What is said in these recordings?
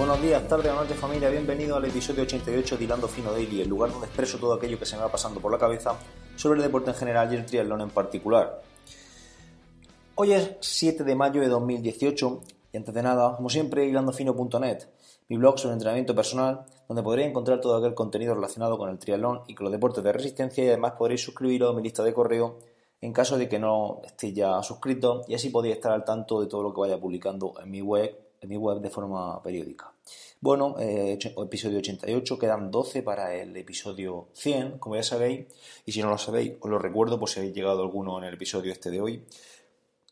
Buenos días, tarde, noche familia, bienvenido al episodio 88 de Hilando Fino Daily, el lugar donde expreso todo aquello que se me va pasando por la cabeza sobre el deporte en general y el triatlón en particular. Hoy es 7 de mayo de 2018 y antes de nada, como siempre, hilandofino.net, mi blog sobre entrenamiento personal, donde podréis encontrar todo aquel contenido relacionado con el triatlón y con los deportes de resistencia y además podréis suscribiros a mi lista de correo en caso de que no estéis ya suscrito y así podéis estar al tanto de todo lo que vaya publicando en mi web, en mi web de forma periódica. Bueno, eh, episodio 88, quedan 12 para el episodio 100, como ya sabéis, y si no lo sabéis, os lo recuerdo por si habéis llegado alguno en el episodio este de hoy,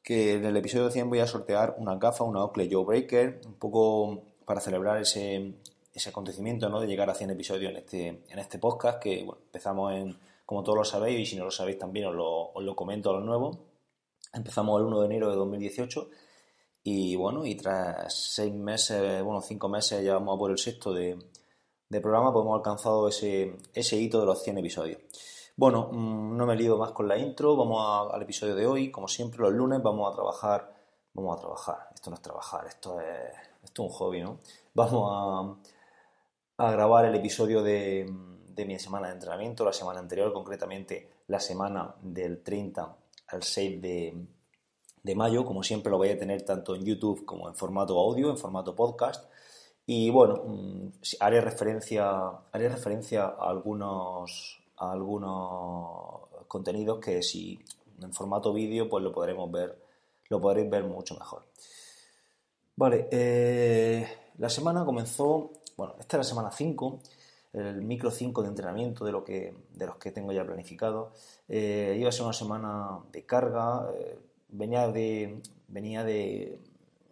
que en el episodio 100 voy a sortear una gafa, una ocle Joe Breaker, un poco para celebrar ese, ese acontecimiento ¿no? de llegar a 100 episodios en este, en este podcast, que empezamos en, como todos lo sabéis, y si no lo sabéis también os lo, lo comento a los empezamos el 1 de enero de 2018 y bueno, y tras seis meses, bueno, cinco meses, ya vamos a por el sexto de, programa, pues hemos alcanzado ese, ese hito de los 100 episodios. Bueno, mm, no me lío más con la intro, vamos al episodio de hoy. Como siempre, los lunes vamos a trabajar, vamos a trabajar, esto no es trabajar, esto es, esto es un hobby, ¿no? Vamos a, grabar el episodio de, de mi semana de entrenamiento, la semana anterior, concretamente la semana del 30 al 6 de, de mayo. Como siempre lo voy a tener tanto en YouTube como en formato audio, en formato podcast. Y bueno, mm, haré referencia, referencia a algunos, a algunos contenidos que si en formato vídeo pues lo podremos ver, lo podréis ver mucho mejor. Vale, eh, la semana comenzó, bueno, esta es la semana 5, el micro 5 de entrenamiento de, lo que, de los que tengo ya planificado. Eh, iba a ser una semana de carga, eh, venía de, venía de,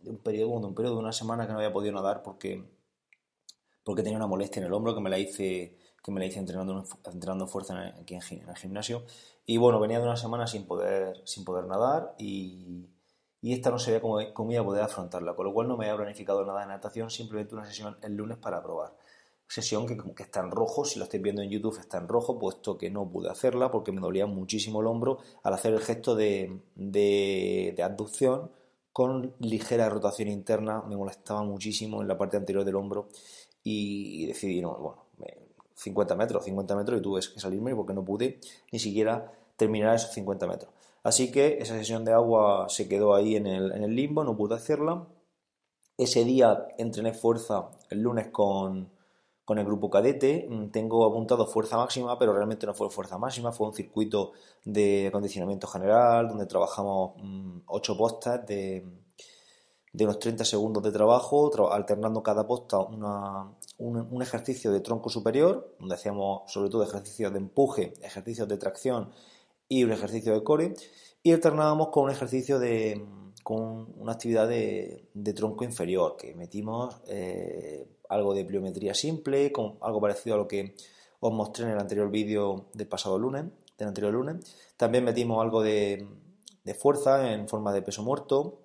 un periodo, de un periodo de una semana que no había podido nadar porque, porque tenía una molestia en el hombro que me la hice, que me la hice entrenando, entrenando fuerza aquí en, el gimnasio. Y bueno, venía de una semana sin poder, sin poder nadar y, y esta no sabía cómo, cómo iba a poder afrontarla, con lo cual no me había planificado nada de natación, simplemente una sesión el lunes para probar sesión que, está en rojo, si lo estáis viendo en YouTube está en rojo, puesto que no pude hacerla porque me dolía muchísimo el hombro al hacer el gesto de, de, abducción con ligera rotación interna, me molestaba muchísimo en la parte anterior del hombro y, decidí, no, bueno, 50 metros, 50 metros y tuve que salirme porque no pude ni siquiera terminar esos 50 metros. Así que esa sesión de agua se quedó ahí en el, en el limbo, no pude hacerla. Ese día entrené fuerza el lunes con, con el grupo cadete mm, tengo apuntado fuerza máxima, pero realmente no fue fuerza máxima, fue un circuito de acondicionamiento general, donde trabajamos mm, ocho postas de, unos 30 segundos de trabajo, alternando cada posta un, ejercicio de tronco superior, donde hacíamos sobre todo ejercicios de empuje, ejercicios de tracción y un ejercicio de core, y alternábamos con un ejercicio de mm, con una actividad de, tronco inferior, que metimos eh, algo de pliometría simple, con algo parecido a lo que os mostré en el anterior vídeo del pasado lunes, del anterior lunes. También metimos algo de, fuerza en forma de peso muerto,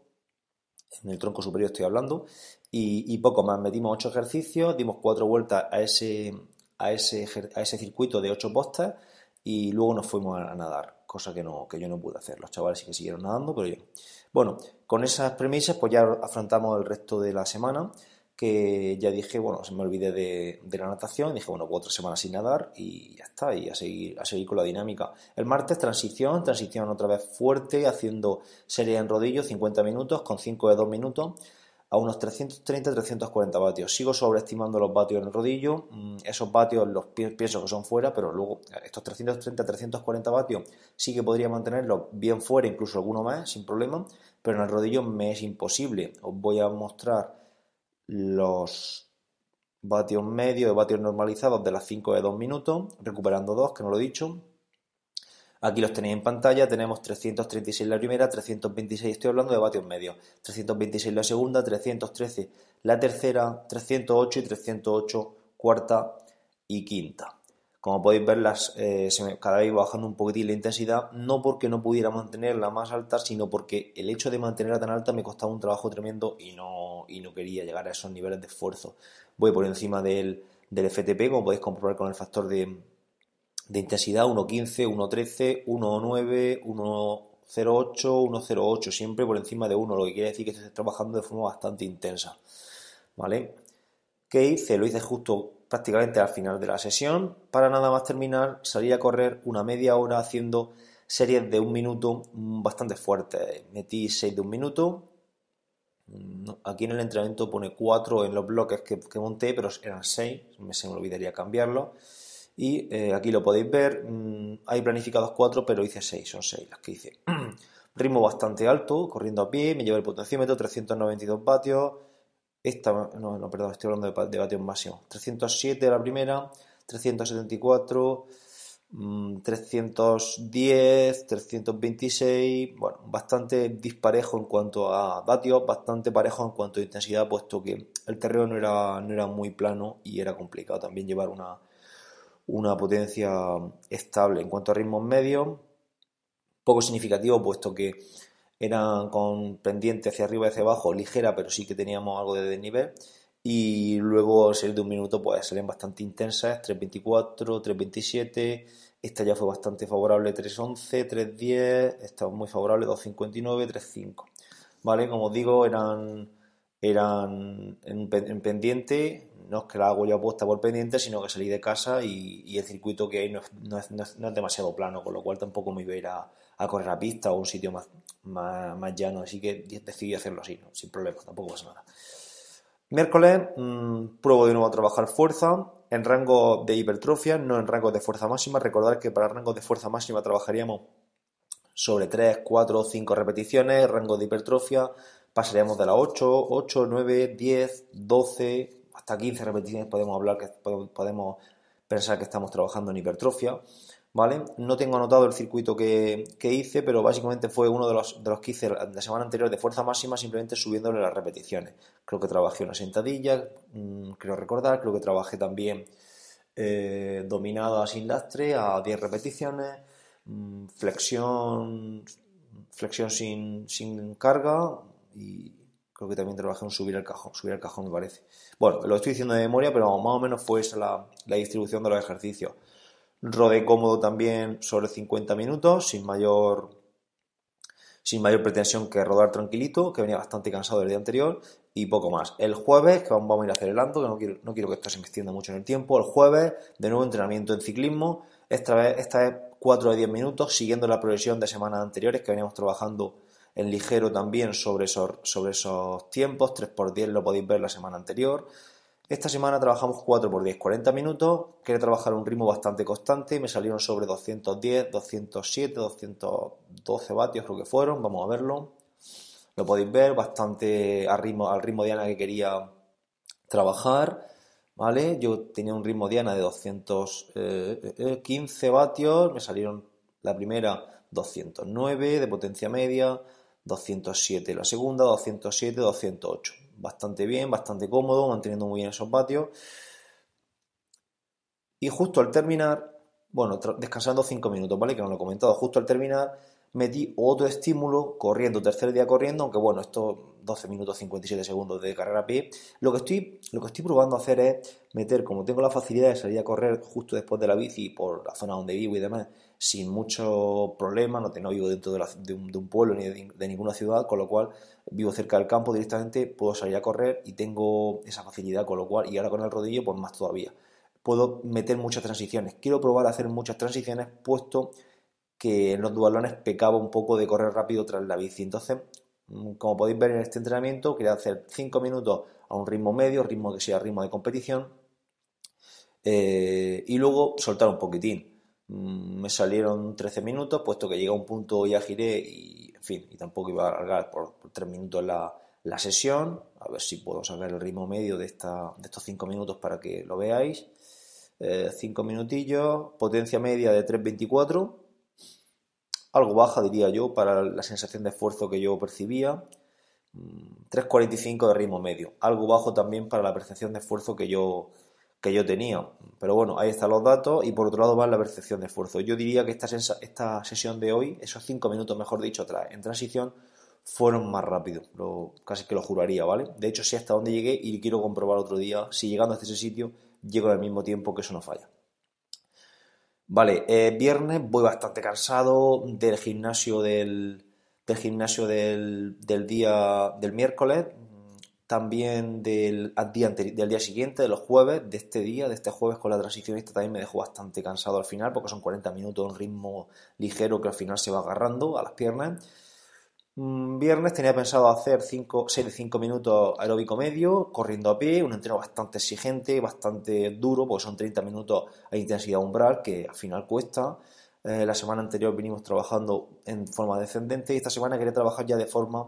en el tronco superior estoy hablando, y, poco más. Metimos ocho ejercicios, dimos cuatro vueltas a ese, a ese, a ese circuito de ocho postas y luego nos fuimos a, nadar, cosa que, no, que yo no pude hacer. Los chavales sí que siguieron nadando, pero yo. Bueno, con esas premisas, pues ya afrontamos el resto de la semana que ya dije, bueno, se me olvidé de, la natación, dije, bueno, pues otra semana sin nadar y ya está, y a seguir, a seguir con la dinámica. El martes transición, transición otra vez fuerte, haciendo serie en rodillo, 50 minutos, con 5 de 2 minutos, a unos 330-340 vatios. Sigo sobreestimando los vatios en el rodillo, mm, esos vatios los pienso que son fuera, pero luego estos 330-340 vatios sí que podría mantenerlos bien fuera, incluso alguno más, sin problema, pero en el rodillo me es imposible. Os voy a mostrar los vatios medios de vatios normalizados de las 5 de 2 minutos, recuperando 2, que no lo he dicho. Aquí los tenéis en pantalla, tenemos 336 la primera, 326, estoy hablando de vatios medios, 326 la segunda, 313 la tercera, 308 y 308 cuarta y quinta. Como podéis ver, eh, cada vez bajando un poquitín la intensidad, no porque no pudiera mantenerla más alta, sino porque el hecho de mantenerla tan alta me costaba un trabajo tremendo y no, no quería llegar a esos niveles de esfuerzo. Voy por encima del, FTP, como podéis comprobar con el factor de, intensidad 1.15, 1.13, 1.9, 1.08, 1.08, siempre por encima de 1, lo que quiere decir que estoy trabajando de forma bastante intensa. ¿Vale? ¿Qué hice? Lo hice justo prácticamente al final de la sesión. Para nada más terminar, salí a correr una media hora haciendo series de un minuto mm, bastante fuertes. Metí 6 de un minuto. Mm, aquí en el entrenamiento pone 4 en los bloques que, monté, pero eran 6. Me, se me olvidaría cambiarlo. Y eh, aquí lo podéis ver. Mm, hay planificados 4, pero hice 6. Son 6 las que hice. Ritmo bastante alto, corriendo a pie. Me llevé el potenciómetro, 392 vatios. Esta, no, no, perdón, estoy hablando de, vatios máximos. 307 la primera, 374, 310, 326, bueno, bastante disparejo en cuanto a vatios, bastante parejo en cuanto a intensidad, puesto que el terreno no era, no era muy plano y era complicado también llevar una, una potencia estable. En cuanto a ritmos medios, poco significativo, puesto que eran con pendiente hacia arriba y hacia abajo, ligera, pero sí que teníamos algo de desnivel. Y luego salir de un minuto, pues salen bastante intensas, 3.24, 3.27, esta ya fue bastante favorable, 3.11, 3.10, esta muy favorable, 2.59, 3.5. ¿Vale? Como digo, eran, eran en, pendiente, no es que la hago yo apuesta por pendiente, sino que salí de casa y, el circuito que hay no no, no es, demasiado plano, con lo cual tampoco me iba a ir a a correr a pista o un sitio más, más, llano. Así que decidí hacerlo así, ¿no? sin problemas, tampoco pasa nada. Miércoles mm, pruebo de nuevo a trabajar fuerza en rango de hipertrofia, no en rango de fuerza máxima. Recordar que para rangos de fuerza máxima trabajaríamos sobre 3, 4, 5 repeticiones, rango de hipertrofia, pasaríamos de la 8, 8, 9, 10, 12, hasta 15 repeticiones podemos hablar que podemos pensar que estamos trabajando en hipertrofia. ¿vale? No tengo anotado el circuito que, hice, pero básicamente fue uno de los, de que hice la semana anterior de fuerza máxima, simplemente subiéndole las repeticiones. Creo que trabajé una sentadilla, mm, creo recordar, creo que trabajé también eh, dominada sin lastre a 10 repeticiones, mm, flexión, flexión sin, carga y, creo que también trabajé en subir el cajón, subir el cajón parece. Bueno, lo estoy diciendo de memoria, pero más o menos fue esa la distribución de los ejercicios. Rodé cómodo también sobre 50 minutos, sin mayor, sin mayor pretensión que rodar tranquilito, que venía bastante cansado el día anterior y poco más. El jueves, que vamos a ir acelerando, que no quiero, no quiero que esto se mucho en el tiempo, el jueves de nuevo entrenamiento en ciclismo, esta vez, esta vez 4 de 10 minutos, siguiendo la progresión de semanas anteriores que veníamos trabajando en ligero también sobre sobre esos tiempos, 3x10 lo podéis ver la semana anterior. Esta semana trabajamos 4 por 10, 40 minutos. Quería trabajar un ritmo bastante constante y me salieron sobre 210, 207, 212 vatios, creo que fueron. Vamos a verlo. Lo podéis ver bastante al ritmo, al ritmo diana que quería trabajar. ¿Vale? Yo tenía un ritmo diana de 215 eh, eh, vatios. Me salieron la primera 209 de potencia media, 207 la segunda, 207, 208 bastante bien, bastante cómodo, manteniendo muy bien esos vatios. Y justo al terminar, bueno, descansando 5 minutos, ¿vale? Que no lo he comentado, justo al terminar metí otro estímulo corriendo, tercer día corriendo, aunque bueno, esto 12 minutos 57 segundos de carrera a pie, lo que estoy, lo que estoy probando hacer es meter, como tengo la facilidad de salir a correr justo después de la bici por la zona donde vivo y demás, sin mucho problema, no, vivo dentro de, un, pueblo ni de, de, ninguna ciudad, con lo cual vivo cerca del campo directamente, puedo salir a correr y tengo esa facilidad, con lo cual, y ahora con el rodillo, pues más todavía. Puedo meter muchas transiciones. Quiero probar a hacer muchas transiciones, puesto que en los dualones pecaba un poco de correr rápido tras la bici. Entonces, mm, como podéis ver en este entrenamiento, quería hacer 5 minutos a un ritmo medio, ritmo que sea ritmo de competición, eh, y luego soltar un poquitín. Mm, me salieron 13 minutos, puesto que llegué a un punto ya giré y, en fin, y tampoco iba a alargar por, 3 minutos la, sesión, a ver si puedo sacar el ritmo medio de, estos 5 minutos para que lo veáis. 5 eh, minutillos, potencia media de 3.24 algo baja, diría yo, para la sensación de esfuerzo que yo percibía. 3.45 mm, de ritmo medio, algo bajo también para la percepción de esfuerzo que yo, que yo tenía. Pero bueno, ahí están los datos y por otro lado va la percepción de esfuerzo. Yo diría que esta, esta sesión de hoy, esos 5 minutos, mejor dicho, en transición, fueron más rápidos, casi que lo juraría, ¿vale? De hecho, sé hasta dónde llegué y quiero comprobar otro día si llegando hasta ese sitio llego al mismo tiempo que eso no falla. Vale, eh, viernes voy bastante cansado del gimnasio del, gimnasio del, día del miércoles, también del día, del día siguiente, de los jueves, de este día, de este jueves con la transición esta también me dejó bastante cansado al final porque son 40 minutos un ritmo ligero que al final se va agarrando a las piernas Viernes tenía pensado hacer 5, 6 de 5 minutos aeróbico medio, corriendo a pie, un entreno bastante exigente, bastante duro, porque son 30 minutos a intensidad umbral, que al final cuesta. Eh, la semana anterior vinimos trabajando en forma descendente y esta semana quería trabajar ya de forma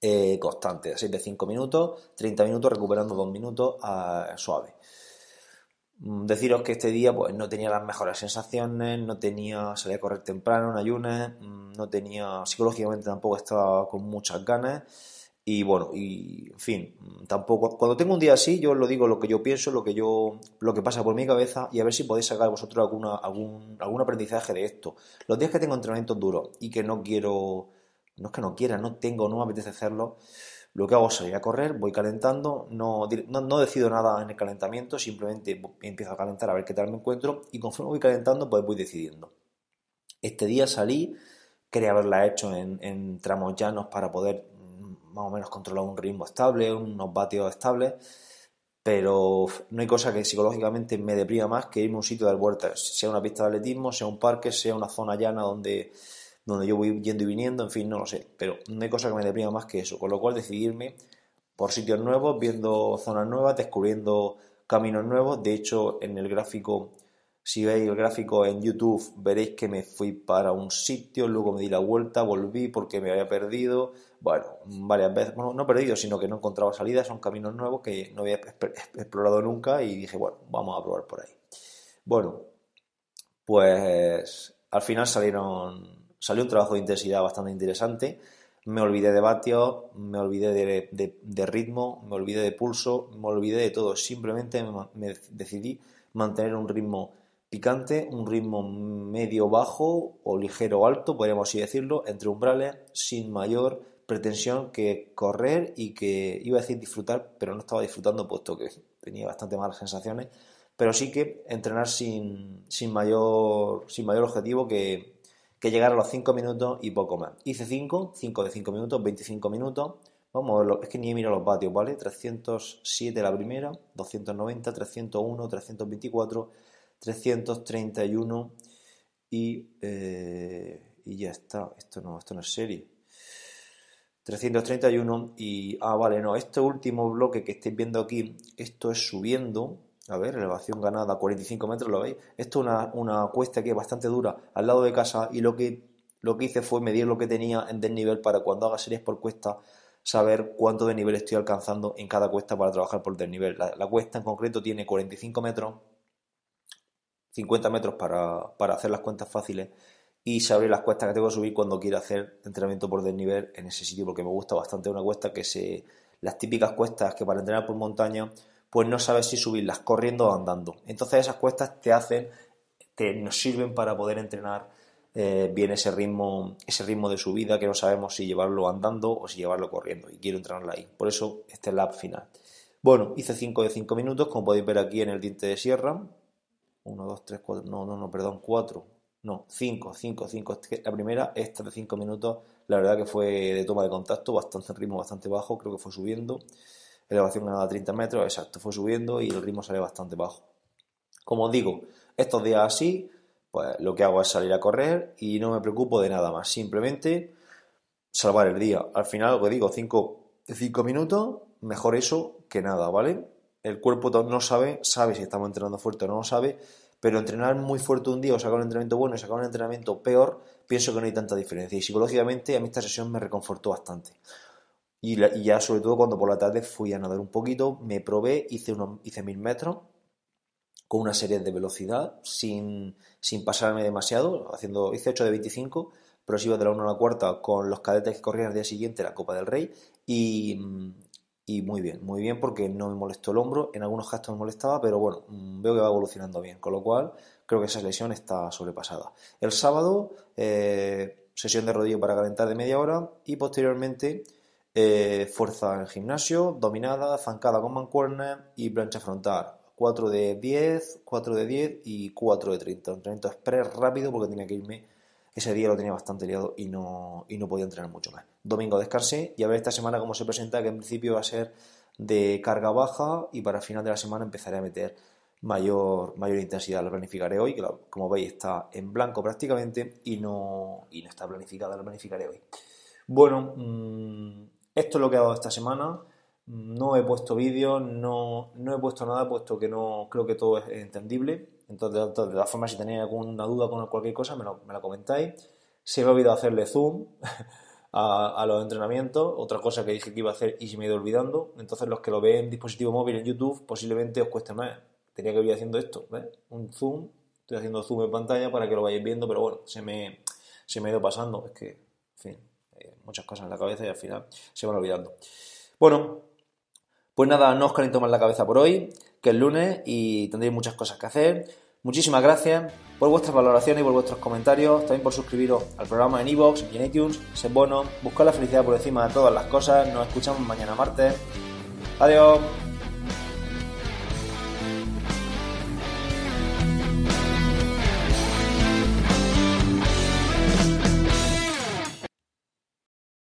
eh, constante, 6 de 5 minutos, 30 minutos, recuperando 2 minutos ah, suave. Mm, deciros que este día pues, no tenía las mejores sensaciones, no tenía salía a correr temprano en ayunas, mm, no tenía psicológicamente tampoco estaba con muchas ganas y bueno, y en fin, mm, tampoco cuando tengo un día así yo os lo digo lo que yo pienso, lo que yo lo que pasa por mi cabeza y a ver si podéis sacar vosotros alguna algún algún aprendizaje de esto. Los días que tengo entrenamientos duros y que no quiero no es que no quiera, no tengo, no me apetece hacerlo, lo que hago es salir a correr, voy calentando, no, no, decido nada en el calentamiento, simplemente empiezo a calentar a ver qué tal me encuentro y conforme voy calentando pues voy decidiendo. Este día salí, quería haberla hecho en, tramos llanos para poder mm, más o menos controlar un ritmo estable, unos vatios estables, pero no hay cosa que psicológicamente me deprima más que irme a un sitio de dar sea una pista de atletismo, sea un parque, sea una zona llana donde donde yo voy yendo y viniendo, en fin, no lo sé. Pero no hay cosa que me deprima más que eso. Con lo cual decidirme por sitios nuevos, viendo zonas nuevas, descubriendo caminos nuevos. De hecho, en el gráfico, si veis el gráfico en YouTube, veréis que me fui para un sitio, luego me di la vuelta, volví porque me había perdido. Bueno, varias veces, bueno, no perdido, sino que no encontraba salida. Son caminos nuevos que no había explorado nunca y dije, bueno, vamos a probar por ahí. Bueno, pues al final salieron salió un trabajo de intensidad bastante interesante. Me olvidé de vatios, me olvidé de, ritmo, me olvidé de pulso, me olvidé de todo. Simplemente me, decidí mantener un ritmo picante, un ritmo medio bajo o ligero alto, podríamos así decirlo, entre umbrales, sin mayor pretensión que correr y que iba a decir disfrutar, pero no estaba disfrutando puesto que tenía bastante malas sensaciones, pero sí que entrenar sin, sin, mayor, sin mayor objetivo que, que llegar a los 5 minutos y poco más. Hice 5, 5 de 5 minutos, 25 minutos. Vamos a verlo, es que ni he mirado los vatios, ¿vale? 307 la primera, 290, 301, 324, 331 y, eh, y ya está. Esto no, esto no es serie. 331 y... Ah, vale, no, este último bloque que estáis viendo aquí, esto es subiendo, a ver, elevación ganada, 45 metros, ¿lo veis? Esto es una, cuesta que es bastante dura al lado de casa y lo que, lo que hice fue medir lo que tenía en desnivel para cuando haga series por cuesta saber cuánto desnivel estoy alcanzando en cada cuesta para trabajar por desnivel. La, cuesta en concreto tiene 45 metros, 50 metros para, para hacer las cuentas fáciles y sabré las cuestas que tengo que subir cuando quiera hacer entrenamiento por desnivel en ese sitio porque me gusta bastante una cuesta que se... Las típicas cuestas que para entrenar por montaña pues no sabes si subirlas corriendo o andando. Entonces esas cuestas te hacen, te, nos sirven para poder entrenar eh, bien ese ritmo, ese ritmo de subida que no sabemos si llevarlo andando o si llevarlo corriendo. Y quiero entrenarla ahí. Por eso este lap final. Bueno, hice 5 de 5 minutos, como podéis ver aquí en el diente de sierra. 1, 2, 3, 4, no, no, no, perdón, 4. No, 5, 5, 5. La primera, esta de 5 minutos, la verdad que fue de toma de contacto, bastante ritmo, bastante bajo, creo que fue subiendo elevación ganada 30 metros, exacto, fue subiendo y el ritmo sale bastante bajo. Como os digo, estos días así, pues lo que hago es salir a correr y no me preocupo de nada más, simplemente salvar el día. Al final, lo que digo, 5 minutos, mejor eso que nada, ¿vale? El cuerpo no sabe, sabe si estamos entrenando fuerte o no lo sabe, pero entrenar muy fuerte un día o sacar un entrenamiento bueno y sacar un entrenamiento peor, pienso que no hay tanta diferencia. Y psicológicamente a mí esta sesión me reconfortó bastante. Y, ya sobre todo cuando por la tarde fui a nadar un poquito, me probé, hice, unos, hice mil metros con una serie de velocidad, sin, pasarme demasiado, haciendo, hice 8 de 25, pero si iba de la 1 a la cuarta con los cadetes que corrían al día siguiente la Copa del Rey y, muy bien, muy bien porque no me molestó el hombro, en algunos casos me molestaba, pero bueno, mm, veo que va evolucionando bien, con lo cual creo que esa lesión está sobrepasada. El sábado, eh, sesión de rodillo para calentar de media hora y posteriormente eh, fuerza en gimnasio, dominada, zancada con mancuerna y plancha frontal. 4 de 10, 4 de 10 y 4 de 30. entrenamiento express rápido porque tenía que irme. Ese día lo tenía bastante liado y no, no podía entrenar mucho más. Domingo descansé y a ver esta semana cómo se presenta, que en principio va a ser de carga baja y para final de la semana empezaré a meter mayor, mayor intensidad. Lo planificaré hoy, que como veis está en blanco prácticamente y no, no está planificada, lo planificaré hoy. Bueno, mm, esto es lo que he dado esta semana. No he puesto vídeos, no, no he puesto nada, puesto que no creo que todo es entendible. Entonces, de todas formas, si tenéis alguna duda con cualquier cosa, me lo, comentáis. Se me ha olvidado hacerle zoom a, los entrenamientos, otra cosa que dije que iba a hacer y se me ha ido olvidando. Entonces, los que lo ven en dispositivo móvil, en YouTube, posiblemente os cueste más. Tenía que ir haciendo esto, ¿ves? Un zoom. Estoy haciendo zoom en pantalla para que lo vayáis viendo, pero bueno, se me, se me ha ido pasando. Es que, en fin. Eh, muchas cosas en la cabeza y al final se van olvidando. Bueno, pues nada, no os queréis más la cabeza por hoy, que es lunes y tendréis muchas cosas que hacer. Muchísimas gracias por vuestras valoraciones y por vuestros comentarios, también por suscribiros al programa en iVoox y en iTunes, sed bueno, buscad la felicidad por encima de todas las cosas, nos escuchamos mañana martes. Adiós.